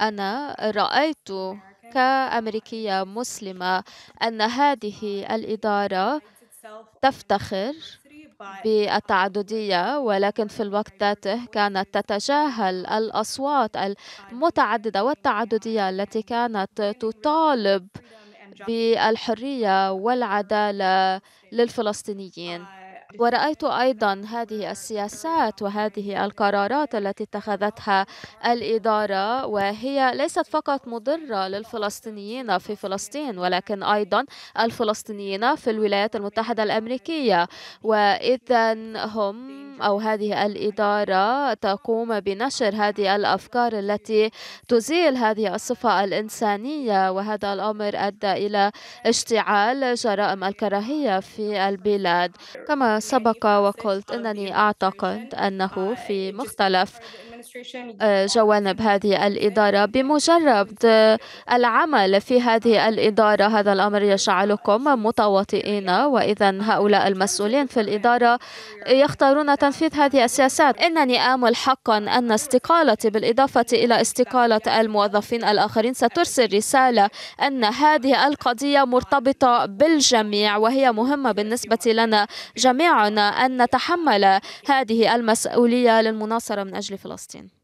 أنا رأيت كأمريكية مسلمة أن هذه الإدارة تفتخر بالتعددية ولكن في الوقت ذاته كانت تتجاهل الأصوات المتعددة والتعددية التي كانت تطالب بالحرية والعدالة للفلسطينيين ورأيت أيضا هذه السياسات وهذه القرارات التي اتخذتها الإدارة وهي ليست فقط مضرة للفلسطينيين في فلسطين ولكن أيضا الفلسطينيين في الولايات المتحدة الأمريكية وإذا هم أو هذه الإدارة تقوم بنشر هذه الأفكار التي تزيل هذه الصفة الإنسانية وهذا الأمر أدى إلى اشتعال جرائم الكراهية في البلاد كما سبق وقلت أنني أعتقد أنه في مختلف آه، جوانب هذه الإدارة بمجرد آه، العمل في هذه الإدارة هذا الأمر يجعلكم متواطئين وإذا هؤلاء المسؤولين في الإدارة يختارون تنفيذ هذه السياسات إنني آمل حقا أن استقالتي بالإضافة إلى استقالة الموظفين الآخرين سترسل رسالة أن هذه القضية مرتبطة بالجميع وهي مهمة بالنسبة لنا جميعنا أن نتحمل هذه المسؤولية للمناصرة من أجل فلسطين